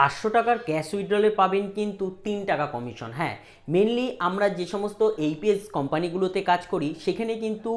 পাঁচশো টাকার ক্যাশ উইড্রলে পাবেন কিন্তু তিন টাকা কমিশন হ্যাঁ মেনলি আমরা যে সমস্ত এইপিএস কোম্পানিগুলোতে কাজ করি সেখানে কিন্তু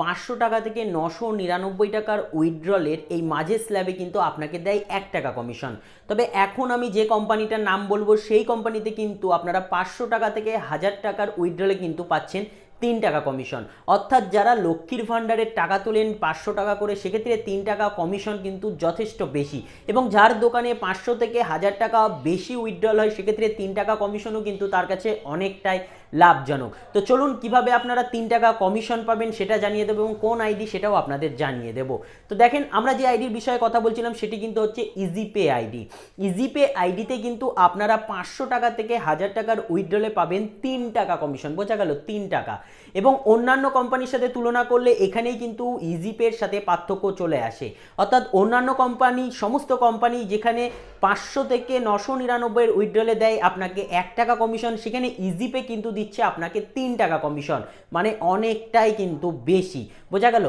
পাঁচশো টাকা থেকে নশো নিরানব্বই টাকার উইথড্রলের এই মাঝে স্ল্যাবে কিন্তু আপনাকে দেয় এক টাকা কমিশন তবে এখন আমি যে কোম্পানিটার নাম বলবো সেই কোম্পানিতে কিন্তু আপনারা পাঁচশো টাকা থেকে হাজার টাকার উইথড্রলে কিন্তু পাচ্ছেন তিন টাকা কমিশন অর্থাৎ যারা লক্ষ্মীর ভাণ্ডারের টাকা তোলেন পাঁচশো টাকা করে সেক্ষেত্রে তিন টাকা কমিশন কিন্তু যথেষ্ট বেশি এবং যার দোকানে পাঁচশো থেকে হাজার টাকা বেশি উইথড্রল হয় সেক্ষেত্রে তিন টাকা কমিশনও কিন্তু তার কাছে অনেকটাই লাভজনক তো চলুন কিভাবে আপনারা তিন টাকা কমিশন পাবেন সেটা জানিয়ে দেবো এবং কোন আইডি সেটাও আপনাদের জানিয়ে দেবো তো দেখেন আমরা যে আইডির বিষয়ে কথা বলছিলাম সেটি কিন্তু হচ্ছে ইজিপে আইডি ইজিপে আইডিতে কিন্তু আপনারা পাঁচশো টাকা থেকে হাজার টাকার উইথড্রলে পাবেন তিন টাকা কমিশন বোঝা গেল তিন টাকা এবং অন্যান্য কোম্পানির সাথে তুলনা করলে এখানেই কিন্তু ইজিপের সাথে পার্থক্য চলে আসে অর্থাৎ অন্যান্য কোম্পানি সমস্ত কোম্পানি যেখানে পাঁচশো থেকে নশো নিরানব্বইয়ের উইথড্রলে দেয় আপনাকে এক টাকা কমিশন সেখানে ইজিপে কিন্তু দিচ্ছে আপনাকে তিন টাকা কমিশন মানে অনেকটাই কিন্তু বেশি বোঝা গেল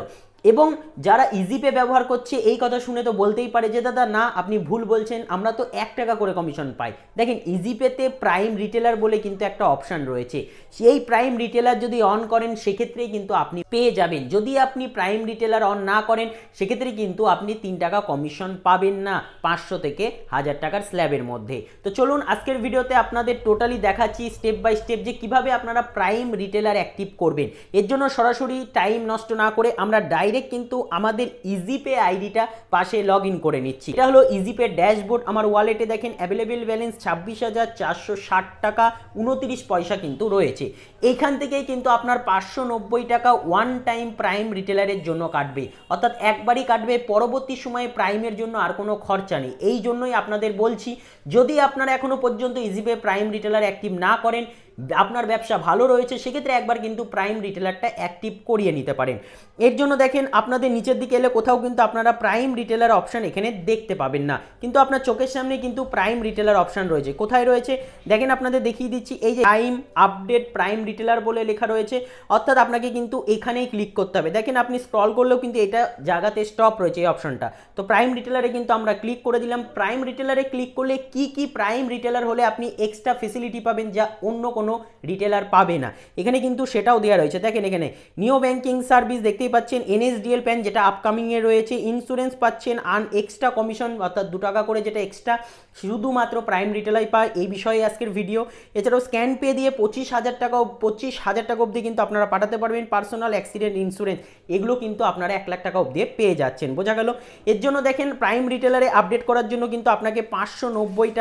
এবং যারা ইজি পে ব্যবহার করছে এই কথা শুনে তো বলতেই পারে যে দাদা না আপনি ভুল বলছেন আমরা তো এক টাকা করে কমিশন পাই দেখেন ইজি পেতে প্রাইম রিটেলার বলে কিন্তু একটা অপশান রয়েছে সেই প্রাইম রিটেলার যদি অন করেন সেক্ষেত্রেই কিন্তু আপনি পেয়ে যাবেন যদি আপনি প্রাইম রিটেলার অন না করেন সেক্ষেত্রে কিন্তু আপনি তিন টাকা কমিশন পাবেন না পাঁচশো থেকে হাজার টাকার স্ল্যাবের মধ্যে তো চলুন আজকের ভিডিওতে আপনাদের টোটালি দেখাচ্ছি স্টেপ বাই স্টেপ যে কিভাবে আপনারা প্রাইম রিটেলার অ্যাক্টিভ করবেন এর জন্য সরাসরি টাইম নষ্ট না করে আমরা ডাই ডাইরেক্ট কিন্তু আমাদের ইজিপে আইডিটা পাশে লগ ইন করে নিচ্ছি এটা হলো ইজিপে ড্যাশবোর্ড আমার ওয়ালেটে দেখেন অ্যাভেলেবেল ব্যালেন্স ছাব্বিশ হাজার চারশো ষাট টাকা উনতিরিশ পয়সা কিন্তু রয়েছে এখান থেকেই কিন্তু আপনার পাঁচশো নব্বই টাকা ওয়ান টাইম প্রাইম রিটেলারের জন্য কাটবে অর্থাৎ একবারই কাটবে পরবর্তী সময়ে প্রাইমের জন্য আর কোনো খরচা নেই এই জন্যই আপনাদের বলছি যদি আপনারা এখনও পর্যন্ত ইজিপে প্রাইম রিটেলার অ্যাক্টিভ না করেন আপনার ব্যবসা ভালো রয়েছে সেক্ষেত্রে একবার কিন্তু প্রাইম রিটেলারটা অ্যাক্টিভ করিয়ে নিতে পারেন এর জন্য দেখেন আপনাদের নিচের দিকে এলে কোথাও কিন্তু আপনারা প্রাইম রিটেলার অপশান এখানে দেখতে পাবেন না কিন্তু আপনার চোখের সামনে কিন্তু প্রাইম রিটেলার অপশান রয়েছে কোথায় রয়েছে দেখেন আপনাদের দেখিয়ে দিচ্ছি এই যে প্রাইম আপডেট প্রাইম রিটেলার বলে লেখা রয়েছে অর্থাৎ আপনাকে কিন্তু এখানেই ক্লিক করতে হবে দেখেন আপনি স্ক্রল করলেও কিন্তু এটা জায়গাতে স্টপ রয়েছে এই অপশনটা তো প্রাইম রিটেলারে কিন্তু আমরা ক্লিক করে দিলাম প্রাইম রিটেলারে ক্লিক করলে কি কি প্রাইম রিটেলার হলে আপনি এক্সট্রা ফেসিলিটি পাবেন যা অন্য কোনো কোনো রিটেলার পাবে না এখানে কিন্তু সেটাও দেওয়া রয়েছে দেখেন এখানে নিউ ব্যাংকিং সার্ভিস দেখতেই পাচ্ছেন এনএসডিএল প্যান যেটা আপকামিংয়ে রয়েছে ইন্স্যুরেন্স পাচ্ছেন আন এক্সট্রা কমিশন অর্থাৎ দু টাকা করে যেটা এক্সট্রা শুধুমাত্র প্রাইম রিটেলাই পায় এই বিষয়ে আজকের ভিডিও এছাড়াও স্ক্যান পে দিয়ে পঁচিশ হাজার টাকা পঁচিশ হাজার টাকা অবধি কিন্তু আপনারা পাঠাতে পারবেন পার্সোনাল অ্যাক্সিডেন্ট ইন্স্যুরেন্স এগুলো কিন্তু আপনারা এক লাখ টাকা অবধি পেয়ে যাচ্ছেন বোঝা গেল এর জন্য দেখেন প্রাইম রিটেলারে আপডেট করার জন্য কিন্তু আপনাকে পাঁচশো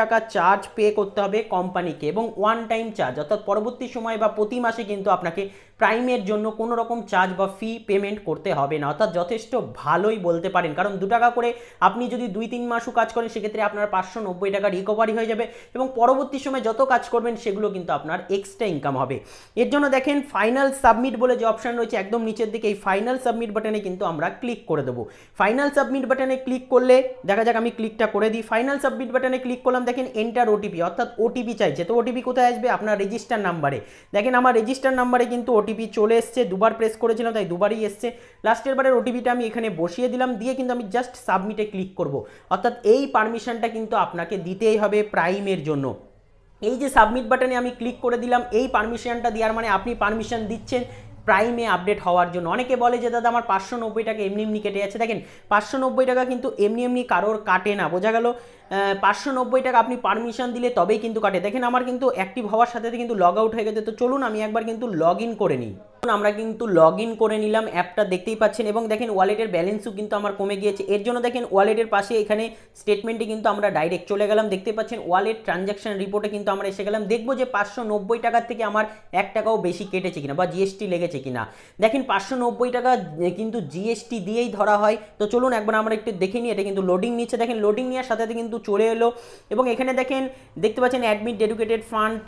টাকা চার্জ পে করতে হবে কোম্পানিকে এবং ওয়ান টাইম চার্জ অর্থাৎ অর্থাৎ পরবর্তী সময় বা প্রতি মাসে কিন্তু আপনাকে প্রাইমের জন্য কোনো রকম চার্জ বা ফি পেমেন্ট করতে হবে না অর্থাৎ যথেষ্ট ভালোই বলতে পারেন কারণ দু টাকা করে আপনি যদি দুই তিন মাসও কাজ করেন সেক্ষেত্রে আপনার পাঁচশো নব্বই টাকা রিকভারি হয়ে যাবে এবং পরবর্তী সময় যত কাজ করবেন সেগুলো কিন্তু আপনার এক্সট্রা ইনকাম হবে এর জন্য দেখেন ফাইনাল সাবমিট বলে যে অপশান রয়েছে একদম নিচের দিকে এই ফাইনাল সাবমিট বাটনে কিন্তু আমরা ক্লিক করে দেবো ফাইনাল সাবমিট বাটনে ক্লিক করলে দেখা যাক আমি ক্লিকটা করে দিই ফাইনাল সাবমিট বাটনে ক্লিক করলাম দেখেন এন্টার ওটিপি অর্থাৎ ওটিপি চাইছে তো ওটিপি কোথায় আসবে আপনার রেজিস্টার রেজিস্টার নাম্বারে দেখেন আমার রেজিস্টার নাম্বারে কিন্তু ওটিপি চলে এসছে দুবার প্রেস করেছিলাম তাই দুবারই এসছে লাস্টের বারের ওটিপিটা আমি এখানে বসিয়ে দিলাম দিয়ে কিন্তু আমি জাস্ট সাবমিটে ক্লিক করব অর্থাৎ এই পারমিশনটা কিন্তু আপনাকে দিতেই হবে প্রাইমের জন্য এই যে সাবমিট বাটনে আমি ক্লিক করে দিলাম এই পারমিশনটা দেওয়ার মানে আপনি পারমিশন দিচ্ছেন প্রাইমে আপডেট হওয়ার জন্য অনেকে বলে যে দাদা আমার পাঁচশো নব্বই টাকা এমনি এমনি কেটে যাচ্ছে দেখেন পাঁচশো নব্বই টাকা কিন্তু এমনি এমনি কারোর কাটে না বোঝা গেল পাঁচশো নব্বই টাকা আপনি পারমিশন দিলে তবেই কিন্তু কাটে দেখেন আমার কিন্তু অ্যাক্টিভ হওয়ার সাথে কিন্তু লগ আউট হয়ে গেছে তো চলুন আমি একবার কিন্তু লগ ইন করে নিই আমরা কিন্তু লগ করে নিলাম অ্যাপটা দেখতেই পাচ্ছেন এবং দেখেন ওয়ালেটের ব্যালেন্সও কিন্তু আমার কমে গিয়েছে এর জন্য দেখেন ওয়ালেটের পাশে এখানে স্টেটমেন্টে কিন্তু আমরা ডাইরেক্ট চলে গেলাম দেখতে পাচ্ছেন ওয়ালেট ট্রানজ্যাকশন রিপোর্টে কিন্তু আমরা এসে গেলাম দেখবো যে পাঁচশো নব্বই টাকার থেকে আমার এক টাকাও বেশি কেটেছে কিনা বা জিএসটি লেগেছে কিনা দেখেন পাঁচশো নব্বই টাকা কিন্তু জিএসটি দিয়েই ধরা হয় তো চলুন একবার আমরা একটু দেখে নিই এটা কিন্তু লোডিং নিচ্ছে দেখেন লোডিং নেওয়ার সাথে সাথে কিন্তু চলে এলো এবং এখানে দেখেন দেখতে পাচ্ছেন admit dedicated fund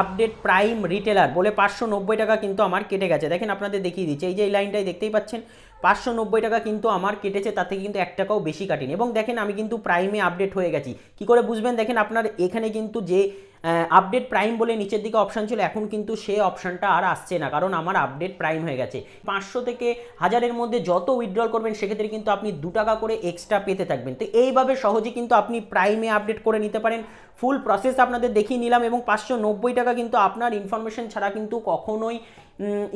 update prime retailer বলে পাঁচশো নব্বই টাকা কিন্তু আমার কেটে গেছে দেখেন আপনাদের দেখিয়ে দিচ্ছে এই যে এই লাইনটাই দেখতেই পাচ্ছেন পাঁচশো নব্বই টাকা কিন্তু আমার কেটেছে তাতে কিন্তু এক টাকাও বেশি কাটেনি এবং দেখেন আমি কিন্তু প্রাইমে আপডেট হয়ে গেছি কি করে বুঝবেন দেখেন আপনার এখানে কিন্তু যে আপডেট প্রাইম বলে নিচের দিকে অপশান ছিল এখন কিন্তু সে অপশানটা আর আসছে না কারণ আমার আপডেট প্রাইম হয়ে গেছে পাঁচশো থেকে হাজারের মধ্যে যত উইথড্রল করবেন সেক্ষেত্রে কিন্তু আপনি দু টাকা করে এক্সট্রা পেতে থাকবেন তো এইভাবে সহজে কিন্তু আপনি প্রাইমে আপডেট করে নিতে পারেন ফুল প্রসেস আপনাদের দেখিয়ে নিলাম এবং পাঁচশো টাকা কিন্তু আপনার ইনফরমেশন ছাড়া কিন্তু কখনোই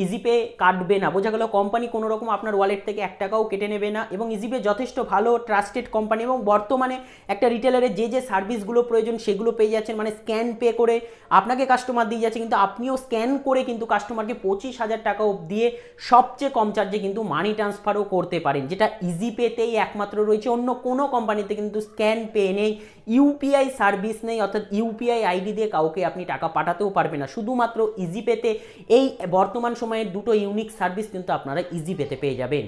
ইজিপে কাটবে না বোঝা গেল কোম্পানি কোনো রকম আপনার ওয়ালেট থেকে এক টাকাও কেটে নেবে না এবং ইজিপে যথেষ্ট ভালো ট্রাস্টেড কোম্পানি এবং বর্তমানে একটা রিটেলারের যে যে সার্ভিসগুলো প্রয়োজন সেগুলো পেয়ে যাচ্ছেন মানে স্ক্যান পে করে আপনাকে কাস্টমার দিয়ে যাচ্ছে কিন্তু আপনিও স্ক্যান করে কিন্তু কাস্টমারকে পঁচিশ হাজার টাকা দিয়ে সবচেয়ে কম চার্জে কিন্তু মানি ট্রান্সফারও করতে পারেন যেটা ইজিপেতেই একমাত্র রয়েছে অন্য কোনো কোম্পানিতে কিন্তু স্ক্যান পে নেই ইউপিআই সার্ভিস নেই অর্থাৎ ইউপিআই আইডি দিয়ে কাউকে আপনি টাকা পাঠাতেও পারবেন না শুধুমাত্র ইজিপেতে এই বর্তমানে বর্তমান সময়ে দুটো ইউনিক সার্ভিস কিন্তু আপনারা ইজি পেতে পেয়ে যাবেন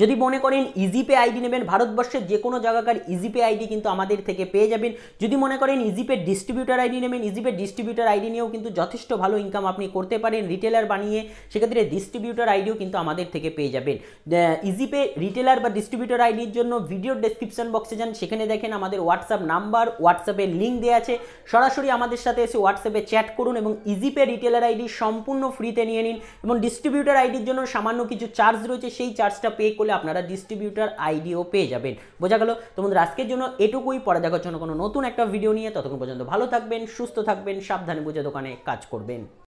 যদি মনে করেন ইজিপে e আইডি নেবেন ভারতবর্ষের যে কোনো জায়গাকার ইজিপে e আইডি কিন্তু আমাদের থেকে পেয়ে যাবেন যদি মনে করেন ইজিপের ডিস্ট্রিবিউটার আইডি নেবেন ইজিপের ডিস্ট্রিবিউটার আইডি নিয়েও কিন্তু যথেষ্ট ভালো ইনকাম আপনি করতে পারেন রিটেলার বানিয়ে সেক্ষেত্রে ডিস্ট্রিবিউটার আইডিও কিন্তু আমাদের থেকে পেয়ে যাবেন ইজিপে রিটেলার e বা ডিস্ট্রিবিউটার আইডির জন্য ভিডিও ডেসক্রিপশন বক্সে যান সেখানে দেখেন আমাদের হোয়াটসঅ্যাপ নাম্বার হোয়াটসঅ্যাপের লিঙ্ক দেওয়া আছে সরাসরি আমাদের সাথে এসে হোয়াটসঅ্যাপে চ্যাট করুন এবং ইজিপে রিটেলার আইডি সম্পূর্ণ ফ্রিতে নিয়ে নিন এবং ডিস্ট্রিবিউটার আইডির জন্য সামান্য কিছু চার্জ রয়েছে সেই চার্জটা পে করে করলে আপনারা ডিস্ট্রিবিউটার আইডিও পেয়ে যাবেন বোঝা গেল তোমাদের আজকের জন্য এটুকুই পরে দেখার জন্য কোনো নতুন একটা ভিডিও নিয়ে ততক্ষণ পর্যন্ত ভালো থাকবেন সুস্থ থাকবেন সাবধানে বুঝে দোকানে কাজ করবেন